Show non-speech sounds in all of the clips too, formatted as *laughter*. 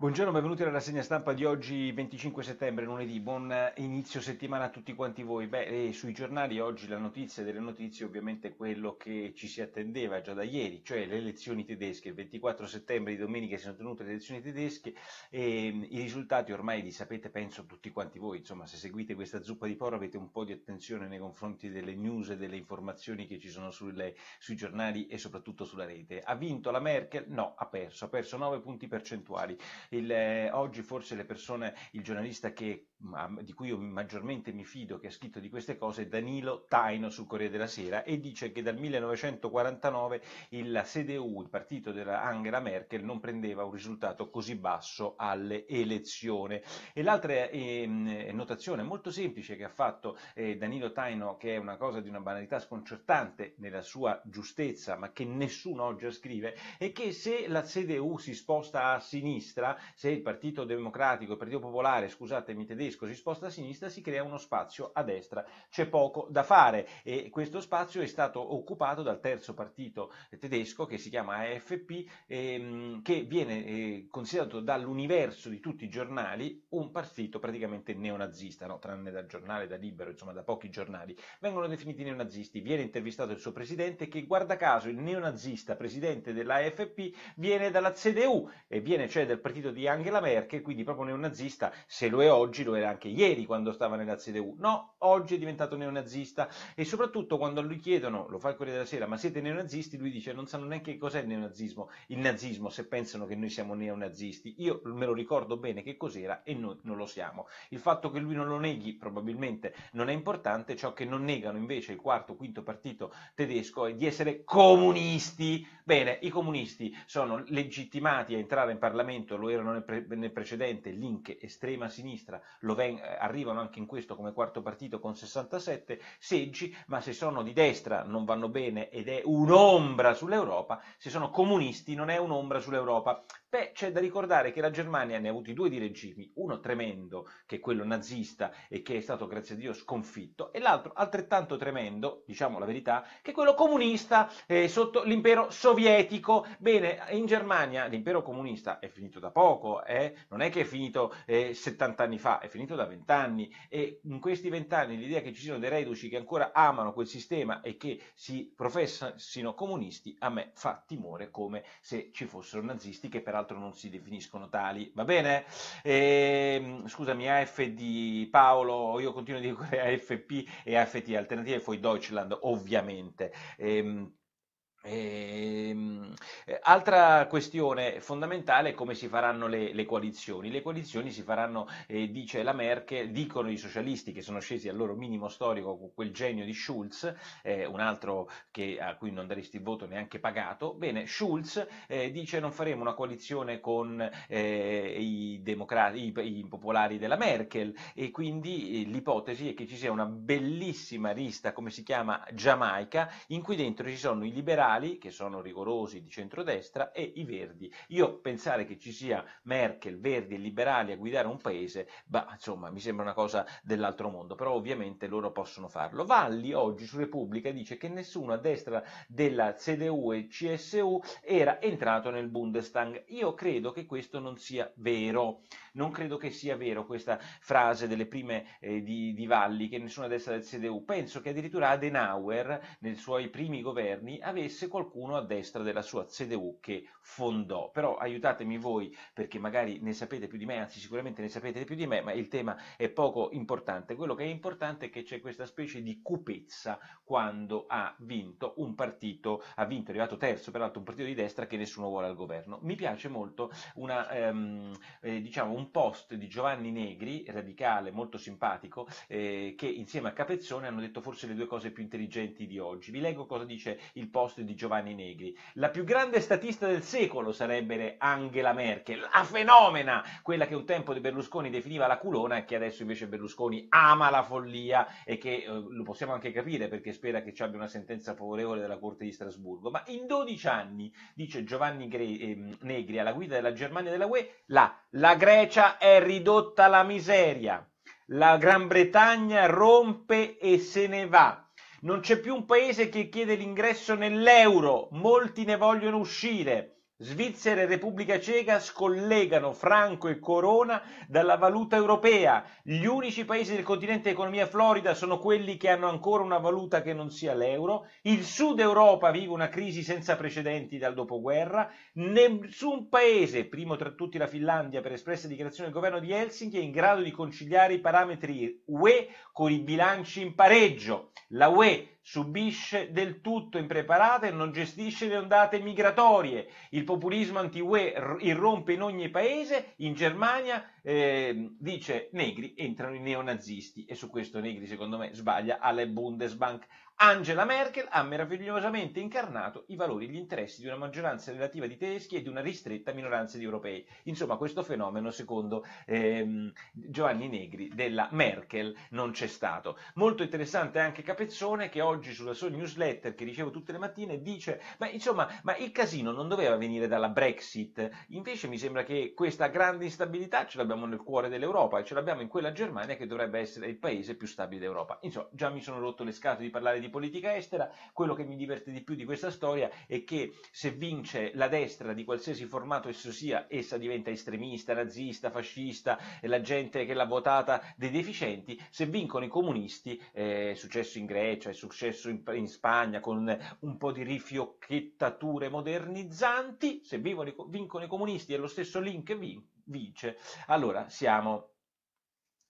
Buongiorno, benvenuti alla rassegna stampa di oggi 25 settembre, lunedì. Buon eh, inizio settimana a tutti quanti voi. Beh, eh, sui giornali oggi la notizia delle notizie è ovviamente quello che ci si attendeva già da ieri, cioè le elezioni tedesche. Il 24 settembre di domenica si sono tenute le elezioni tedesche e mm, i risultati ormai li sapete, penso, tutti quanti voi. Insomma, se seguite questa zuppa di poro avete un po' di attenzione nei confronti delle news e delle informazioni che ci sono sulle, sui giornali e soprattutto sulla rete. Ha vinto la Merkel? No, ha perso, ha perso 9 punti percentuali il, eh, oggi forse le persone, il giornalista che di cui io maggiormente mi fido, che ha scritto di queste cose, Danilo Taino su Corriere della Sera e dice che dal 1949 il CDU, il partito della Angela Merkel, non prendeva un risultato così basso alle elezioni. E l'altra eh, notazione molto semplice che ha fatto eh, Danilo Taino, che è una cosa di una banalità sconcertante nella sua giustezza, ma che nessuno oggi scrive, è che se la CDU si sposta a sinistra, se il Partito Democratico, il Partito Popolare, scusatemi tedesco, Francesco si sposta a sinistra, si crea uno spazio a destra. C'è poco da fare e questo spazio è stato occupato dal terzo partito tedesco che si chiama AFP, ehm, che viene eh, considerato dall'universo di tutti i giornali un partito praticamente neonazista, no? tranne dal giornale, da Libero, insomma da pochi giornali. Vengono definiti neonazisti, viene intervistato il suo presidente che guarda caso il neonazista presidente dell'AFP viene dalla CDU e viene cioè dal partito di Angela Merkel, quindi proprio neonazista, se lo è oggi lo è era anche ieri quando stava nella CDU, no, oggi è diventato neonazista e soprattutto quando lui chiedono, lo fa il Corriere della Sera, ma siete neonazisti? Lui dice non sanno neanche cos'è il neonazismo, il nazismo, se pensano che noi siamo neonazisti. Io me lo ricordo bene che cos'era e noi non lo siamo. Il fatto che lui non lo neghi probabilmente non è importante, ciò che non negano invece il quarto, quinto partito tedesco è di essere comunisti. Bene, i comunisti sono legittimati a entrare in Parlamento, lo erano nel, pre- nel precedente, link estrema sinistra, lo Loven arrivano anche in questo come quarto partito con 67 seggi, ma se sono di destra non vanno bene ed è un'ombra sull'Europa, se sono comunisti non è un'ombra sull'Europa. Beh, c'è da ricordare che la Germania ne ha avuti due di regimi, uno tremendo, che è quello nazista e che è stato, grazie a Dio, sconfitto, e l'altro altrettanto tremendo, diciamo la verità, che è quello comunista eh, sotto l'impero sovietico. Bene, in Germania l'impero comunista è finito da poco, eh? non è che è finito eh, 70 anni fa, è finito da 20 anni e in questi 20 anni l'idea che ci siano dei reduci che ancora amano quel sistema e che si professano comunisti a me fa timore come se ci fossero nazisti che peraltro peraltro non si definiscono tali, va bene? E, ehm, scusami, AF di Paolo, io continuo a dire AFP *laughs* e AFT, alternative poi Deutschland, ovviamente. E, ehm, Ehm, eh, altra questione fondamentale è come si faranno le, le coalizioni. Le coalizioni si faranno, eh, dice la Merkel, dicono i socialisti che sono scesi al loro minimo storico con quel genio di Schulz, eh, un altro che, a cui non daresti il voto neanche pagato. Bene, Schulz eh, dice non faremo una coalizione con eh, i, i, i, popolari della Merkel e quindi eh, l'ipotesi è che ci sia una bellissima lista, come si chiama, Giamaica, in cui dentro ci sono i liberali liberali, che sono rigorosi di centrodestra, e i verdi. Io pensare che ci sia Merkel, verdi e liberali a guidare un paese, bah, insomma, mi sembra una cosa dell'altro mondo, però ovviamente loro possono farlo. Valli oggi su Repubblica dice che nessuno a destra della CDU e CSU era entrato nel Bundestag. Io credo che questo non sia vero, non credo che sia vero questa frase delle prime eh, di, di Valli, che nessuno a destra del CDU. Penso che addirittura Adenauer, nei suoi primi governi, avesse esistesse qualcuno a destra della sua CDU che fondò. Però aiutatemi voi perché magari ne sapete più di me, anzi sicuramente ne sapete più di me, ma il tema è poco importante. Quello che è importante è che c'è questa specie di cupezza quando ha vinto un partito, ha vinto, è arrivato terzo, peraltro un partito di destra che nessuno vuole al governo. Mi piace molto una, ehm, eh, diciamo un post di Giovanni Negri, radicale, molto simpatico, eh, che insieme a Capezzone hanno detto forse le due cose più intelligenti di oggi. Vi leggo cosa dice il post di di Giovanni Negri. La più grande statista del secolo sarebbe Angela Merkel, la fenomena, quella che un tempo di Berlusconi definiva la culona e che adesso invece Berlusconi ama la follia e che eh, lo possiamo anche capire perché spera che ci abbia una sentenza favorevole della Corte di Strasburgo. Ma in 12 anni, dice Giovanni Gre- eh, Negri, alla guida della Germania della UE, la, la Grecia è ridotta alla miseria. La Gran Bretagna rompe e se ne va non c'è più un paese che chiede l'ingresso nell'euro, molti ne vogliono uscire. Svizzera e Repubblica Ceca scollegano franco e corona dalla valuta europea. Gli unici paesi del continente economia florida sono quelli che hanno ancora una valuta che non sia l'euro. Il sud Europa vive una crisi senza precedenti dal dopoguerra. Nessun paese, primo tra tutti la Finlandia per espressa dichiarazione del governo di Helsinki, è in grado di conciliare i parametri UE con i bilanci in pareggio. La UE subisce del tutto impreparata e non gestisce le ondate migratorie. Il populismo anti-UE irrompe in ogni paese, in Germania eh, dice negri entrano i neonazisti e su questo Negri secondo me sbaglia alle Bundesbank. Angela Merkel ha meravigliosamente incarnato i valori e gli interessi di una maggioranza relativa di tedeschi e di una ristretta minoranza di europei. Insomma, questo fenomeno, secondo ehm, Giovanni Negri, della Merkel non c'è stato. Molto interessante anche Capezzone che oggi sulla sua newsletter che ricevo tutte le mattine dice ma insomma, ma il casino non doveva venire dalla Brexit? Invece mi sembra che questa grande instabilità ce l'abbia l'abbiamo nel cuore dell'Europa e ce l'abbiamo in quella Germania che dovrebbe essere il paese più stabile d'Europa. Insomma, già mi sono rotto le scatole di parlare di politica estera, quello che mi diverte di più di questa storia è che se vince la destra di qualsiasi formato esso sia, essa diventa estremista, razzista, fascista, la gente che l'ha votata dei deficienti, se vincono i comunisti, eh, è successo in Grecia, è successo in, in Spagna con un po' di rifiocchettature modernizzanti, se vincono i comunisti è lo stesso Link che vince, vince. Allora, siamo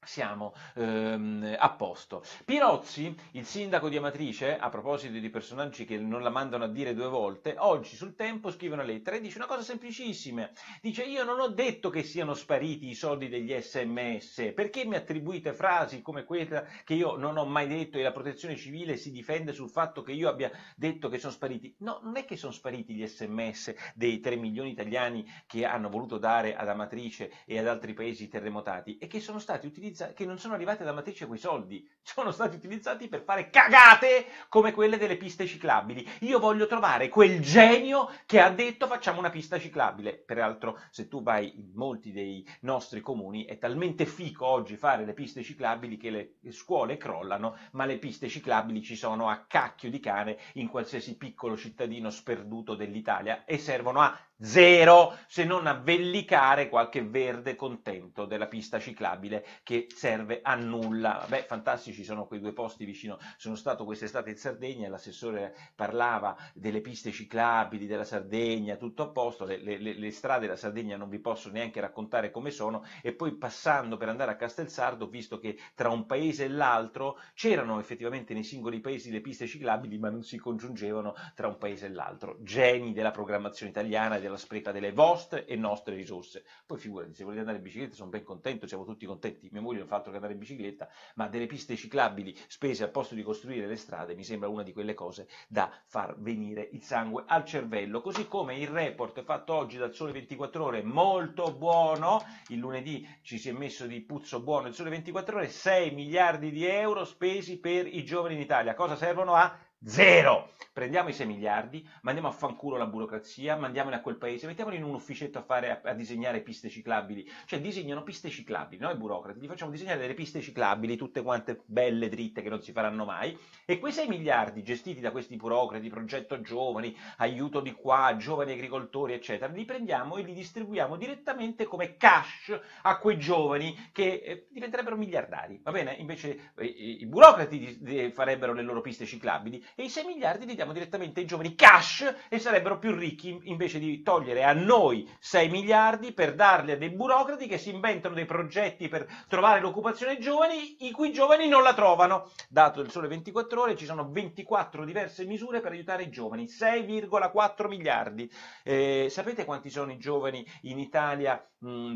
siamo ehm, a posto. Pirozzi, il sindaco di Amatrice, a proposito di personaggi che non la mandano a dire due volte, oggi sul tempo scrive una lettera e dice una cosa semplicissima. Dice io non ho detto che siano spariti i soldi degli sms, perché mi attribuite frasi come quella che io non ho mai detto e la protezione civile si difende sul fatto che io abbia detto che sono spariti? No, non è che sono spariti gli sms dei 3 milioni italiani che hanno voluto dare ad Amatrice e ad altri paesi terremotati, è che sono stati utilizzati utilizza- che non sono arrivati da matrice quei soldi, *laughs* sono stati utilizzati per fare cagate come quelle delle piste ciclabili. Io voglio trovare quel genio che ha detto facciamo una pista ciclabile. Peraltro, se tu vai in molti dei nostri comuni, è talmente fico oggi fare le piste ciclabili che le scuole crollano, ma le piste ciclabili ci sono a cacchio di cane in qualsiasi piccolo cittadino sperduto dell'Italia e servono a zero se non avvellicare qualche verde contento della pista ciclabile che serve a nulla. Beh, fantastici sono quei due posti vicino. Sono stato quest'estate in Sardegna, e l'assessore parlava delle piste ciclabili della Sardegna, tutto a posto, le, le, le strade della Sardegna non vi posso neanche raccontare come sono e poi passando per andare a Castelsardo ho visto che tra un paese e l'altro c'erano effettivamente nei singoli paesi le piste ciclabili ma non si congiungevano tra un paese e l'altro. Geni della programmazione italiana della della spreca delle vostre e nostre risorse. Poi figurati, se volete andare in bicicletta sono ben contento, siamo tutti contenti, mia moglie non fa altro che andare in bicicletta, ma delle piste ciclabili spese al posto di costruire le strade mi sembra una di quelle cose da far venire il sangue al cervello, così come il report fatto oggi dal Sole 24 Ore, molto buono, il lunedì ci si è messo di puzzo buono il Sole 24 Ore, 6 miliardi di euro spesi per i giovani in Italia, cosa servono a Zero! Prendiamo i 6 miliardi, mandiamo a fanculo la burocrazia, mandiamoli a quel paese, mettiamoli in un ufficetto a, fare, a, a disegnare piste ciclabili. Cioè disegnano piste ciclabili, noi burocrati, gli facciamo disegnare delle piste ciclabili, tutte quante belle, dritte, che non si faranno mai. E quei 6 miliardi gestiti da questi burocrati, progetto giovani, aiuto di qua, giovani agricoltori, eccetera, li prendiamo e li distribuiamo direttamente come cash a quei giovani che eh, diventerebbero miliardari. Va bene? Invece eh, i burocrati farebbero le loro piste ciclabili e i 6 miliardi li diamo direttamente ai giovani cash e sarebbero più ricchi invece di togliere a noi 6 miliardi per darli a dei burocrati che si inventano dei progetti per trovare l'occupazione ai giovani, i cui giovani non la trovano. Dato il sole 24 ore ci sono 24 diverse misure per aiutare i giovani, 6,4 miliardi. Eh, sapete quanti sono i giovani in Italia? Mh,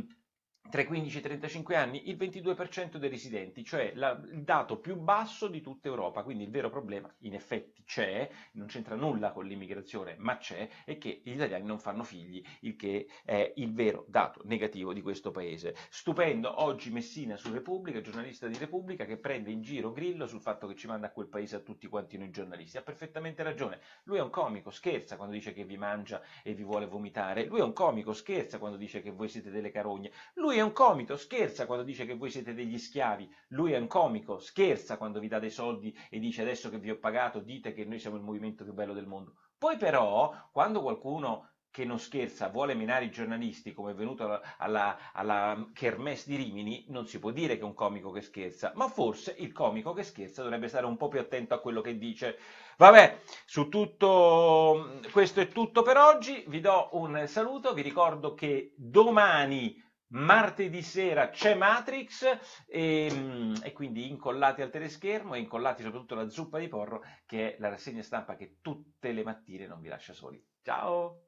tra i 15 e i 35 anni il 22% dei residenti, cioè la, il dato più basso di tutta Europa, quindi il vero problema in effetti c'è, non c'entra nulla con l'immigrazione, ma c'è, è che gli italiani non fanno figli, il che è il vero dato negativo di questo paese. Stupendo oggi Messina su Repubblica, giornalista di Repubblica, che prende in giro Grillo sul fatto che ci manda a quel paese a tutti quanti noi giornalisti, ha perfettamente ragione, lui è un comico, scherza quando dice che vi mangia e vi vuole vomitare, lui è un comico, scherza quando dice che voi siete delle carogne, lui lui è un comico, scherza quando dice che voi siete degli schiavi. Lui è un comico, scherza quando vi dà dei soldi e dice adesso che vi ho pagato, dite che noi siamo il movimento più bello del mondo. Poi però, quando qualcuno che non scherza vuole menare i giornalisti come è venuto alla, alla, alla Kermesse di Rimini, non si può dire che è un comico che scherza, ma forse il comico che scherza dovrebbe stare un po' più attento a quello che dice. Vabbè, su tutto questo è tutto per oggi, vi do un saluto, vi ricordo che domani martedì sera c'è Matrix e, ehm, e, quindi incollati al teleschermo e incollati soprattutto alla zuppa di porro che è la rassegna stampa che tutte le mattine non vi lascia soli. Ciao!